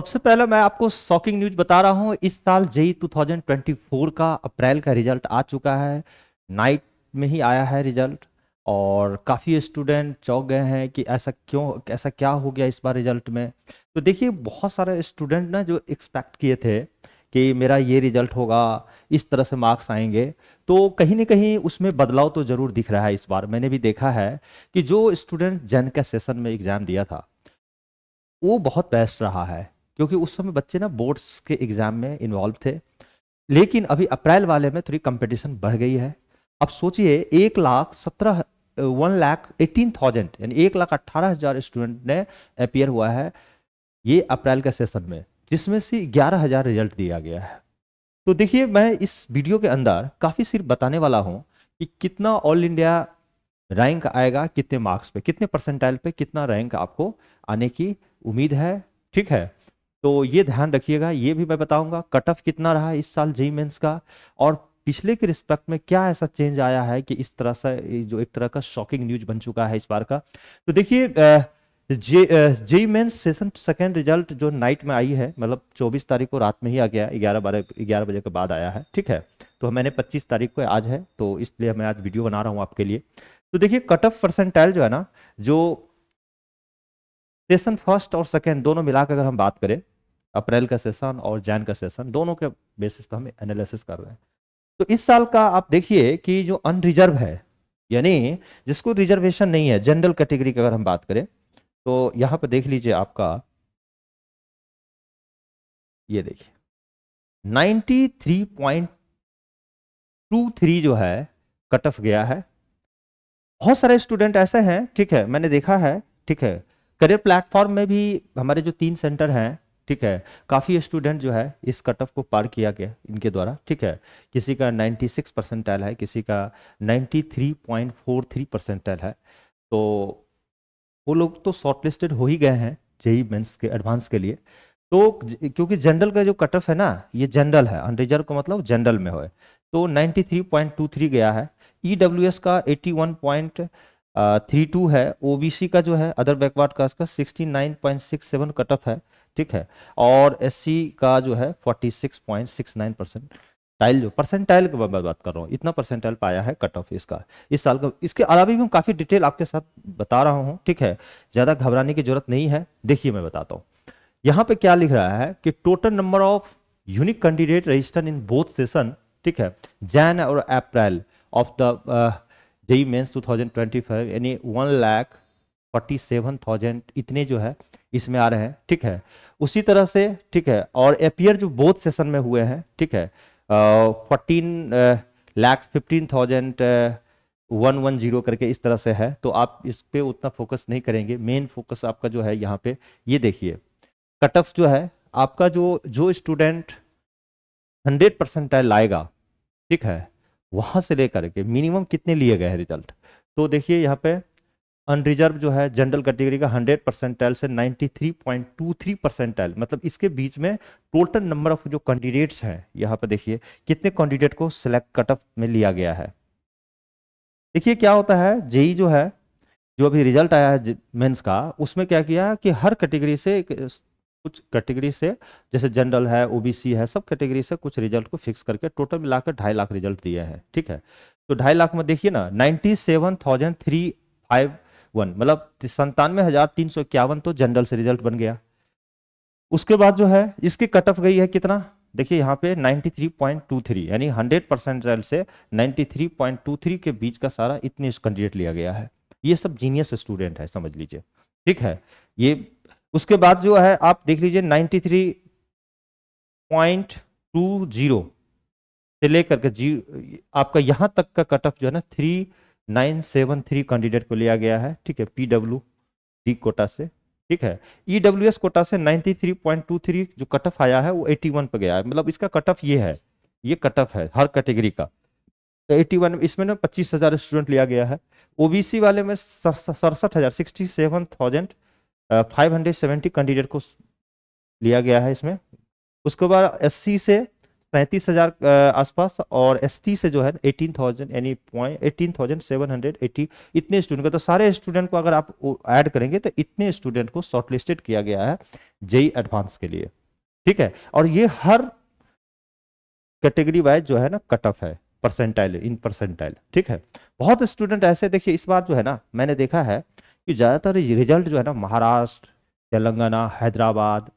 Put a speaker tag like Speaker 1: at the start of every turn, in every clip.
Speaker 1: सबसे पहले मैं आपको शॉकिंग न्यूज बता रहा हूँ इस साल जेई 2024 e का अप्रैल का रिजल्ट आ चुका है नाइट में ही आया है रिजल्ट और काफ़ी स्टूडेंट चौंक गए हैं कि ऐसा क्यों ऐसा क्या हो गया इस बार रिजल्ट में तो देखिए बहुत सारे स्टूडेंट ना जो एक्सपेक्ट किए थे कि मेरा ये रिजल्ट होगा इस तरह से मार्क्स आएंगे तो कहीं ना कहीं उसमें बदलाव तो ज़रूर दिख रहा है इस बार मैंने भी देखा है कि जो स्टूडेंट जैन का सेशन में एग्ज़ाम दिया था वो बहुत बेस्ट रहा है क्योंकि उस समय बच्चे ना बोर्ड्स के एग्जाम में इन्वॉल्व थे लेकिन अभी अप्रैल वाले में थोड़ी कंपटीशन बढ़ गई है अब सोचिए एक लाख सत्रह वन लाख एटीन थाउजेंड यानी एक लाख अट्ठारह हजार स्टूडेंट ने अपियर हुआ है ये अप्रैल के सेशन में जिसमें से ग्यारह हजार रिजल्ट दिया गया है तो देखिए मैं इस वीडियो के अंदर काफ़ी सिर्फ बताने वाला हूँ कि कितना ऑल इंडिया रैंक आएगा कितने मार्क्स पे कितने परसेंटाइल पे कितना रैंक आपको आने की उम्मीद है ठीक है तो ये ध्यान रखिएगा ये भी मैं बताऊंगा कट ऑफ कितना रहा इस साल जेई मेन्स का और पिछले के रिस्पेक्ट में क्या ऐसा चेंज आया है कि इस तरह से जो एक तरह का शॉकिंग न्यूज बन चुका है इस बार का तो देखिए J JEE Mains session second result जो नाइट में आई है मतलब 24 तारीख को रात में ही आ गया ग्यारह बारह ग्यारह बजे के बाद आया है ठीक है तो मैंने 25 तारीख को आज है तो इसलिए मैं आज वीडियो बना रहा हूँ आपके लिए तो देखिए कट ऑफ परसेंटाइल जो है ना जो सेशन फर्स्ट और सेकेंड दोनों मिलाकर अगर हम बात करें अप्रैल का सेशन और जैन का सेशन दोनों के बेसिस पर हम एनालिसिस कर रहे हैं तो इस साल का आप देखिए कि जो अनरिजर्व है यानी जिसको रिजर्वेशन नहीं है जनरल कैटेगरी की अगर हम बात करें तो यहाँ पर देख लीजिए आपका ये देखिए 93.23 जो है कट ऑफ गया है बहुत सारे स्टूडेंट ऐसे हैं ठीक है मैंने देखा है ठीक है करियर प्लेटफॉर्म में भी हमारे जो तीन सेंटर हैं ठीक है काफ़ी स्टूडेंट जो है इस कट ऑफ को पार किया गया इनके द्वारा ठीक है किसी का 96 परसेंटाइल है किसी का 93.43 परसेंटाइल है तो वो लोग तो शॉर्टलिस्टेड हो ही गए हैं जेई मेन्स के एडवांस के लिए तो क्योंकि जनरल का जो कट ऑफ है ना ये जनरल है अनरिजर्व का मतलब जनरल में हो तो नाइन्टी गया है ई e का एट्टी थ्री टू है ओबीसी का जो है अदर बैकवर्ड कास्ट का सिक्स कट ऑफ है ठीक है और एस का जो है 46.69 परसेंट टाइल जो परसेंटाइल की बात कर रहा हूँ इतना परसेंटाइल पाया है कट ऑफ इसका इस साल का इसके अलावा भी मैं काफ़ी डिटेल आपके साथ बता रहा हूँ ठीक है ज़्यादा घबराने की जरूरत नहीं है देखिए मैं बताता हूँ यहाँ पे क्या लिख रहा है कि total number of unique candidate registered in both session ठीक है जैन और April of the JEE Mains 2025 यानी one lakh forty seven thousand इतने जो है इसमें आ रहे हैं ठीक है उसी तरह से ठीक है और अपियर जो बोथ सेशन में हुए हैं ठीक है fourteen lakhs fifteen thousand one one zero करके इस तरह से है तो आप इस पर उतना फोकस नहीं करेंगे मेन फोकस आपका जो है यहाँ पे ये देखिए कट ऑफ जो है आपका जो जो स्टूडेंट हंड्रेड परसेंट लाएगा ठीक है वहाँ से लेकर के मिनिमम कितने लिए गए हैं रिजल्ट तो देखिए यहाँ पे अनरिजर्व जो है जनरल कैटेगरी का 100 परसेंटाइल से 93.23 परसेंटाइल मतलब इसके बीच में टोटल नंबर ऑफ जो कैंडिडेट्स हैं यहां पर देखिए कितने कैंडिडेट को सिलेक्ट कट ऑफ में लिया गया है देखिए क्या होता है जेई e जो है जो अभी रिजल्ट आया है मेंस का उसमें क्या किया है कि हर कैटेगरी से कुछ कैटेगरी से जैसे जनरल है ओबीसी है सब कैटेगरी से कुछ रिजल्ट को फिक्स करके टोटल मिलाकर ढाई लाख रिजल्ट दिए हैं ठीक है तो ढाई लाख में देखिए ना ninety seven thousand three five one मतलब संतानवे हजार तीन सौ इक्यावन तो जनरल से रिजल्ट बन गया उसके बाद जो है इसकी कट ऑफ गई है कितना देखिए यहाँ पे 93.23 यानी 100 परसेंट रिजल्ट से 93.23 के बीच का सारा इतने कैंडिडेट लिया गया है ये सब जीनियस स्टूडेंट है समझ लीजिए ठीक है ये उसके बाद जो है आप देख लीजिए 93.20 से लेकर के जी आपका यहाँ तक का कट ऑफ जो है ना three nine seven three candidate को लिया गया है ठीक है पी डब्ल्यू डी कोटा से ठीक है ई डब्ल्यू एस कोटा से 93.23 थ्री पॉइंट टू थ्री जो कट ऑफ आया है वो एटी वन पर गया है मतलब इसका कट ऑफ ये है ये कट ऑफ है हर कैटेगरी का तो वन इसमें ना पच्चीस हज़ार स्टूडेंट लिया गया है ओबीसी वाले में सड़सठ हज़ार sixty seven thousand five hundred seventy candidate को लिया गया है इसमें उसके बाद एस से पैंतीस हजार आसपास और एसटी से जो है एटीन थाउजेंड यानी point eighteen thousand seven hundred eighty इतने स्टूडेंट का तो सारे स्टूडेंट को अगर आप ऐड करेंगे तो इतने स्टूडेंट को शॉर्टलिस्टेड किया गया है जेई एडवांस e के लिए ठीक है और ये हर कैटेगरी वाइज जो है ना कट ऑफ है परसेंटाइल इन परसेंटाइल ठीक है बहुत स्टूडेंट ऐसे देखिए इस बार जो है ना मैंने देखा है कि ज़्यादातर रिजल्ट जो है ना महाराष्ट्र तेलंगाना हैदराबाद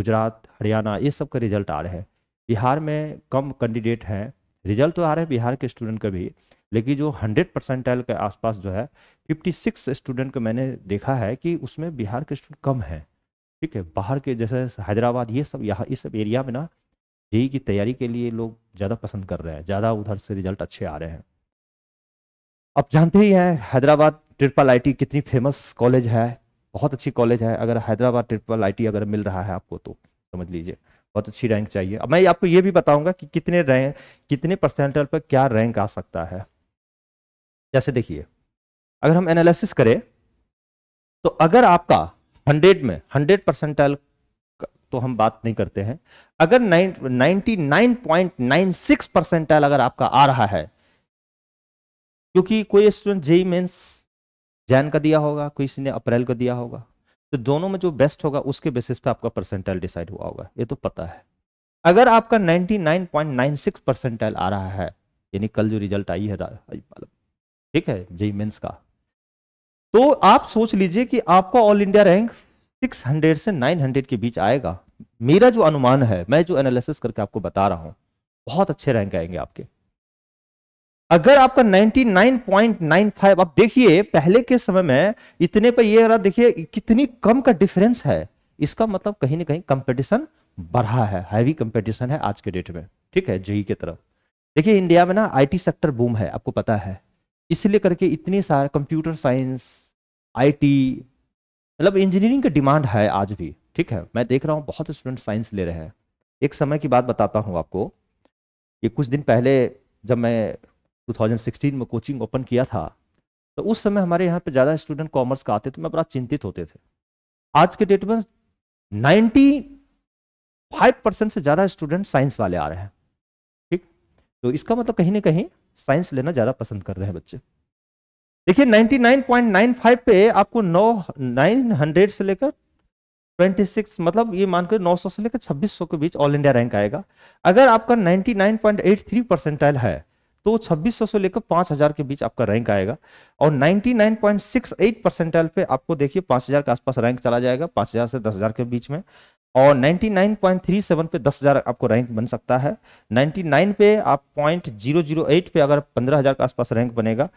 Speaker 1: गुजरात हरियाणा ये सब का रिजल्ट आ रहे हैं बिहार में कम कैंडिडेट हैं रिजल्ट तो आ रहे हैं बिहार के स्टूडेंट का भी लेकिन जो हंड्रेड परसेंटाइल के आसपास जो है फिफ्टी सिक्स स्टूडेंट को मैंने देखा है कि उसमें बिहार के स्टूडेंट कम हैं ठीक है बाहर के जैसे हैदराबाद ये सब यहाँ इस सब एरिया में ना जेई की तैयारी के लिए लोग ज़्यादा पसंद कर रहे हैं ज़्यादा उधर से रिजल्ट अच्छे आ रहे हैं अब जानते ही हैं हैदराबाद ट्रिपल आई कितनी फेमस कॉलेज है बहुत अच्छी कॉलेज है अगर हैदराबाद ट्रिपल आई अगर मिल रहा है आपको तो समझ लीजिए बहुत अच्छी रैंक चाहिए अब मैं आपको ये भी बताऊंगा कि कितने रैंक कितने परसेंटल पर क्या रैंक आ सकता है जैसे देखिए अगर हम एनालिसिस करें तो अगर आपका हंड्रेड में हंड्रेड परसेंटाइल तो हम बात नहीं करते हैं अगर ninety nine point nine six percentile अगर आपका आ रहा है क्योंकि कोई स्टूडेंट जेई मेन्स जैन का दिया होगा कोई किसी ने अप्रैल का दिया होगा तो दोनों में जो बेस्ट होगा उसके बेसिस पे आपका परसेंटाइल डिसाइड हुआ होगा ये तो पता है अगर आपका 99.96 परसेंटाइल आ रहा है यानी कल जो रिजल्ट आई है ठीक है जेई मेन्स का तो आप सोच लीजिए कि आपका ऑल इंडिया रैंक 600 से 900 के बीच आएगा मेरा जो अनुमान है मैं जो एनालिसिस करके आपको बता रहा हूं बहुत अच्छे रैंक आएंगे आपके अगर आपका 99.95 आप देखिए पहले के समय में इतने पर ये रहा देखिए कितनी कम का डिफरेंस है इसका मतलब कहीं ना कहीं कंपटीशन बढ़ा है हैवी कंपटीशन है आज के डेट में ठीक है जेई की तरफ देखिए इंडिया में ना आईटी सेक्टर बूम है आपको पता है इसलिए करके इतने सारे कंप्यूटर साइंस आईटी मतलब इंजीनियरिंग की डिमांड है आज भी ठीक है मैं देख रहा हूँ बहुत स्टूडेंट साइंस ले रहे हैं एक समय की बात बताता हूँ आपको ये कुछ दिन पहले जब मैं 2016 में कोचिंग ओपन किया था तो उस समय हमारे यहाँ पे ज़्यादा स्टूडेंट कॉमर्स का आते थे तो मैं बड़ा चिंतित होते थे आज के डेट में 95 परसेंट से ज़्यादा स्टूडेंट साइंस वाले आ रहे हैं ठीक तो इसका मतलब कहीं ना कहीं साइंस लेना ज़्यादा पसंद कर रहे हैं बच्चे देखिए 99.95 पे आपको नौ 900 से लेकर 26 मतलब ये मानकर 900 से लेकर 2600 के बीच ऑल इंडिया रैंक आएगा अगर आपका 99.83 परसेंटाइल है तो 2600 से लेकर 5000 के बीच आपका रैंक आएगा और 99.68 परसेंटाइल पे आपको देखिए 5000 के आसपास रैंक चला जाएगा 5000 से 10000 के बीच में और 99.37 पे 10000 आपको रैंक बन सकता है 99 पे आप 0.008 पे अगर 15000 के आसपास रैंक बनेगा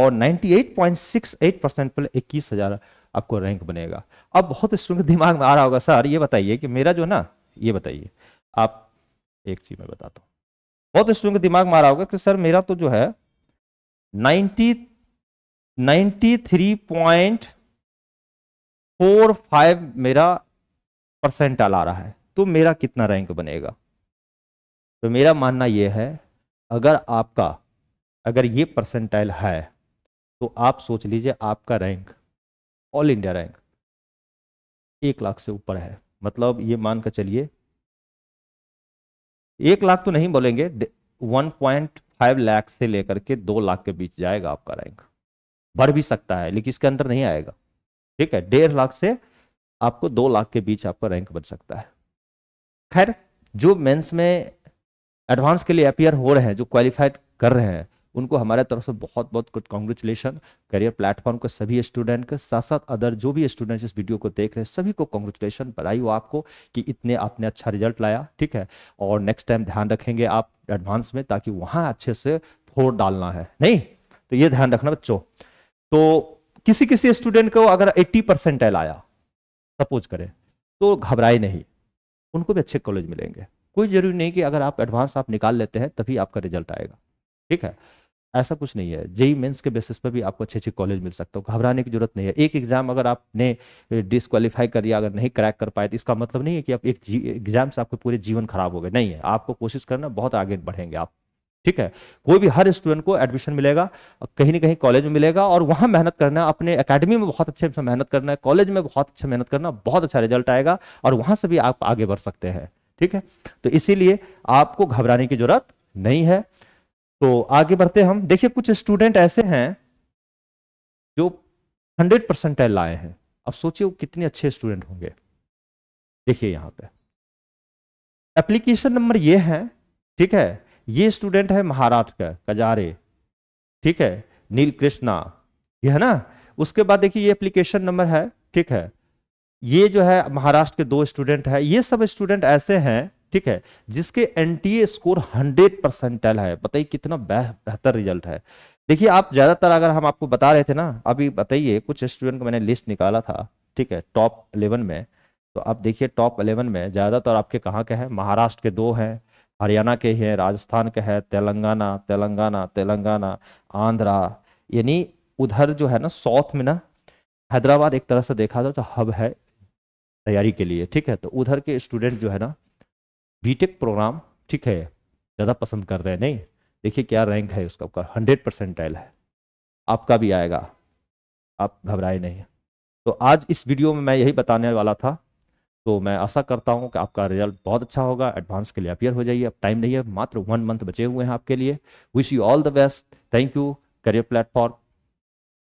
Speaker 1: और 98.68 परसेंट इक्कीस हज़ार आपको रैंक बनेगा अब बहुत स्टूडेंट दिमाग में आ रहा होगा सर ये बताइए कि मेरा जो ना ये बताइए आप एक चीज मैं बताता हूँ बहुत स्टूडेंट का दिमाग मारा होगा कि सर मेरा तो जो है ninety ninety three point four five मेरा परसेंटाल आ रहा है तो मेरा कितना रैंक बनेगा तो मेरा मानना यह है अगर आपका अगर ये परसेंटाइल है तो आप सोच लीजिए आपका रैंक ऑल इंडिया रैंक एक लाख से ऊपर है मतलब ये मान कर चलिए एक लाख तो नहीं बोलेंगे वन पॉइंट फाइव लाख से लेकर के दो लाख के बीच जाएगा आपका रैंक बढ़ भी सकता है लेकिन इसके अंदर नहीं आएगा ठीक है डेढ़ लाख से आपको दो लाख के बीच आपका रैंक बन सकता है खैर जो मेंस में एडवांस के लिए अपियर हो रहे हैं जो क्वालिफाइड कर रहे हैं उनको हमारे तरफ से बहुत बहुत कुछ कॉन्ग्रेचुलेसन करियर प्लेटफॉर्म के सभी स्टूडेंट के साथ साथ अदर जो भी स्टूडेंट्स इस वीडियो को देख रहे हैं सभी को कॉन्ग्रेचुलेसन बधाई हो आपको कि इतने आपने अच्छा रिजल्ट लाया ठीक है और नेक्स्ट टाइम ध्यान रखेंगे आप एडवांस में ताकि वहाँ अच्छे से फोर डालना है नहीं तो ये ध्यान रखना बच्चों तो किसी किसी स्टूडेंट को अगर एट्टी परसेंट आया सपोज करें तो घबराए नहीं उनको भी अच्छे कॉलेज मिलेंगे कोई जरूरी नहीं कि अगर आप एडवांस आप निकाल लेते हैं तभी आपका रिजल्ट आएगा ठीक है ऐसा कुछ नहीं है जेई मेंस के बेसिस पर भी आपको अच्छे अच्छे कॉलेज मिल सकते हो घबराने की जरूरत नहीं है एक एग्जाम अगर आपने डिसक्वालीफाई कर दिया अगर नहीं क्रैक कर पाए तो इसका मतलब नहीं है कि आप एक एग्जाम से आपके पूरे जीवन खराब हो गए नहीं है आपको कोशिश करना बहुत आगे बढ़ेंगे आप ठीक है कोई भी हर स्टूडेंट को एडमिशन मिलेगा कहीं ना कहीं कॉलेज में मिलेगा और वहां मेहनत करना अपने एकेडमी में बहुत अच्छे से मेहनत करना है कॉलेज में बहुत अच्छे मेहनत करना बहुत अच्छा रिजल्ट आएगा और वहां से भी आप आगे बढ़ सकते हैं ठीक है तो इसीलिए आपको घबराने की जरूरत नहीं है तो आगे बढ़ते हम देखिए कुछ स्टूडेंट ऐसे हैं जो हंड्रेड परसेंटाइल लाए हैं अब सोचिए वो कितने अच्छे स्टूडेंट होंगे देखिए यहां पे एप्लीकेशन नंबर ये है ठीक है ये स्टूडेंट है महाराष्ट्र का कजारे ठीक है नील कृष्णा ये है ना उसके बाद देखिए ये एप्लीकेशन नंबर है ठीक है ये जो है महाराष्ट्र के दो स्टूडेंट है ये सब स्टूडेंट ऐसे हैं ठीक है जिसके एनटीए स्कोर 100 परसेंटल है बताइए कितना बेहतर रिजल्ट है देखिए आप ज्यादातर अगर हम आपको बता रहे थे ना अभी बताइए कुछ स्टूडेंट को मैंने लिस्ट निकाला था ठीक है टॉप इलेवन में तो आप देखिए टॉप इलेवन में ज़्यादातर आपके कहाँ के हैं महाराष्ट्र के दो हैं हरियाणा के हैं राजस्थान के हैं तेलंगाना तेलंगाना तेलंगाना आंध्रा यानी उधर जो है ना साउथ में ना हैदराबाद एक तरह से देखा जाए तो हब है तैयारी के लिए ठीक है तो उधर के स्टूडेंट जो है ना बीटेक प्रोग्राम e ठीक है ज़्यादा पसंद कर रहे हैं नहीं देखिए क्या रैंक है उसका आपका हंड्रेड परसेंटाइल है आपका भी आएगा आप घबराए नहीं तो आज इस वीडियो में मैं यही बताने वाला था तो मैं आशा करता हूँ कि आपका रिजल्ट बहुत अच्छा होगा एडवांस के लिए अपियर हो जाइए अब टाइम नहीं है मात्र वन मंथ बचे हुए हैं आपके लिए wish you all the best thank you career platform